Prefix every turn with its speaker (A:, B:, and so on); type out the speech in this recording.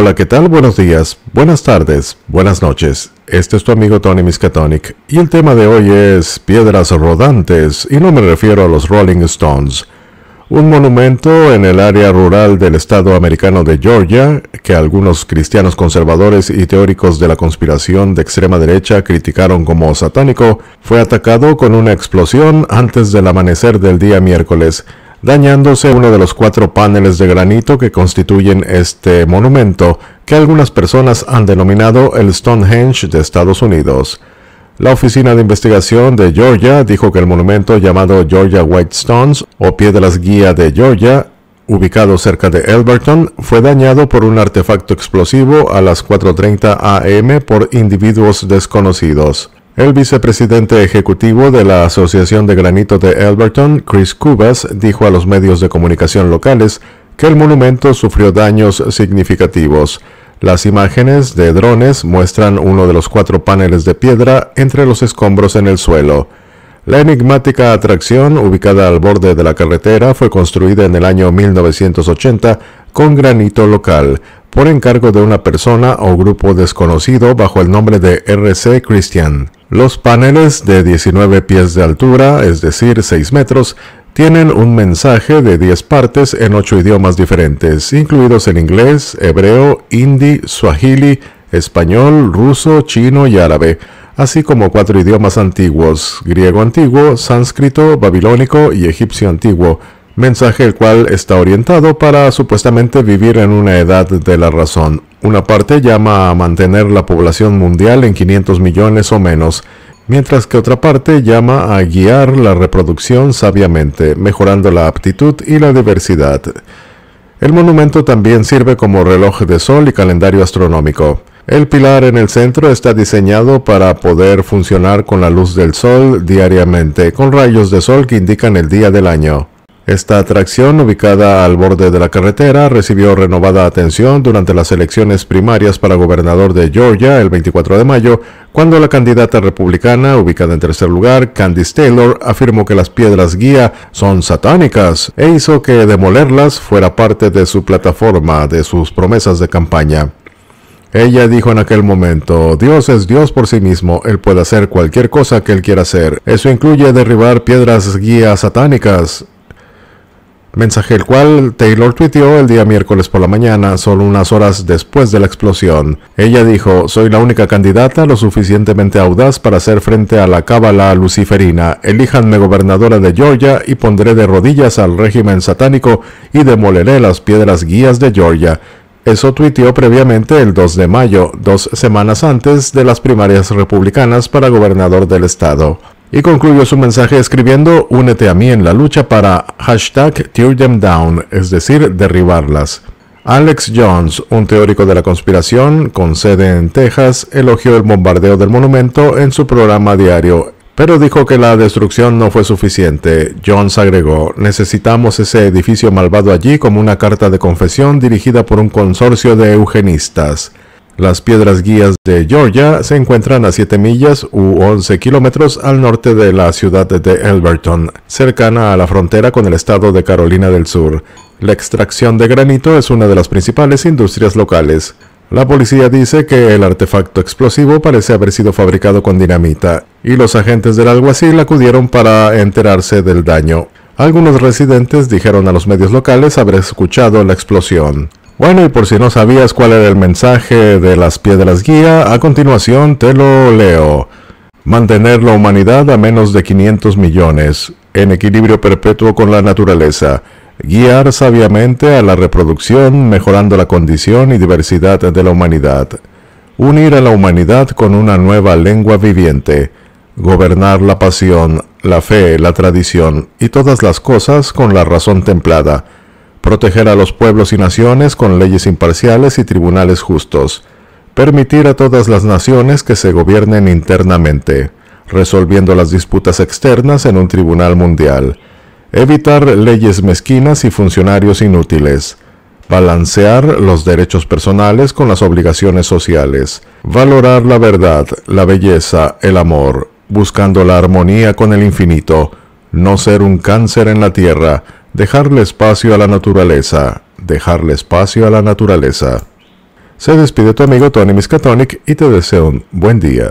A: Hola, ¿qué tal? Buenos días, buenas tardes, buenas noches. Este es tu amigo Tony Miskatonic y el tema de hoy es Piedras Rodantes y no me refiero a los Rolling Stones. Un monumento en el área rural del estado americano de Georgia que algunos cristianos conservadores y teóricos de la conspiración de extrema derecha criticaron como satánico fue atacado con una explosión antes del amanecer del día miércoles dañándose uno de los cuatro paneles de granito que constituyen este monumento, que algunas personas han denominado el Stonehenge de Estados Unidos. La Oficina de Investigación de Georgia dijo que el monumento llamado Georgia White Stones o Piedras Guía de Georgia, ubicado cerca de Elberton, fue dañado por un artefacto explosivo a las 4.30 am por individuos desconocidos. El vicepresidente ejecutivo de la Asociación de Granito de Elberton, Chris Cubas, dijo a los medios de comunicación locales que el monumento sufrió daños significativos. Las imágenes de drones muestran uno de los cuatro paneles de piedra entre los escombros en el suelo. La enigmática atracción, ubicada al borde de la carretera, fue construida en el año 1980 con granito local, por encargo de una persona o grupo desconocido bajo el nombre de RC Christian. Los paneles de 19 pies de altura, es decir, 6 metros, tienen un mensaje de 10 partes en 8 idiomas diferentes, incluidos en inglés, hebreo, hindi, swahili, español, ruso, chino y árabe, así como cuatro idiomas antiguos, griego antiguo, sánscrito, babilónico y egipcio antiguo, mensaje el cual está orientado para supuestamente vivir en una edad de la razón. Una parte llama a mantener la población mundial en 500 millones o menos, mientras que otra parte llama a guiar la reproducción sabiamente, mejorando la aptitud y la diversidad. El monumento también sirve como reloj de sol y calendario astronómico. El pilar en el centro está diseñado para poder funcionar con la luz del sol diariamente, con rayos de sol que indican el día del año. Esta atracción, ubicada al borde de la carretera, recibió renovada atención durante las elecciones primarias para gobernador de Georgia el 24 de mayo, cuando la candidata republicana, ubicada en tercer lugar, Candice Taylor, afirmó que las piedras guía son satánicas e hizo que demolerlas fuera parte de su plataforma de sus promesas de campaña. Ella dijo en aquel momento, Dios es Dios por sí mismo, Él puede hacer cualquier cosa que Él quiera hacer. Eso incluye derribar piedras guía satánicas mensaje el cual Taylor tuiteó el día miércoles por la mañana, solo unas horas después de la explosión. Ella dijo, soy la única candidata lo suficientemente audaz para hacer frente a la cábala luciferina, elíjanme gobernadora de Georgia y pondré de rodillas al régimen satánico y demoleré las piedras guías de Georgia. Eso tuiteó previamente el 2 de mayo, dos semanas antes de las primarias republicanas para gobernador del estado. Y concluyó su mensaje escribiendo, únete a mí en la lucha para hashtag tear them down, es decir, derribarlas. Alex Jones, un teórico de la conspiración con sede en Texas, elogió el bombardeo del monumento en su programa diario, pero dijo que la destrucción no fue suficiente. Jones agregó, necesitamos ese edificio malvado allí como una carta de confesión dirigida por un consorcio de eugenistas. Las piedras guías de Georgia se encuentran a 7 millas u 11 kilómetros al norte de la ciudad de Elberton, cercana a la frontera con el estado de Carolina del Sur. La extracción de granito es una de las principales industrias locales. La policía dice que el artefacto explosivo parece haber sido fabricado con dinamita, y los agentes del alguacil acudieron para enterarse del daño. Algunos residentes dijeron a los medios locales haber escuchado la explosión. Bueno, y por si no sabías cuál era el mensaje de las piedras guía, a continuación te lo leo. Mantener la humanidad a menos de 500 millones, en equilibrio perpetuo con la naturaleza. Guiar sabiamente a la reproducción, mejorando la condición y diversidad de la humanidad. Unir a la humanidad con una nueva lengua viviente. Gobernar la pasión, la fe, la tradición y todas las cosas con la razón templada proteger a los pueblos y naciones con leyes imparciales y tribunales justos, permitir a todas las naciones que se gobiernen internamente, resolviendo las disputas externas en un tribunal mundial, evitar leyes mezquinas y funcionarios inútiles, balancear los derechos personales con las obligaciones sociales, valorar la verdad, la belleza, el amor, buscando la armonía con el infinito, no ser un cáncer en la tierra, Dejarle espacio a la naturaleza. Dejarle espacio a la naturaleza. Se despide tu amigo Tony Miskatonic y te deseo un buen día.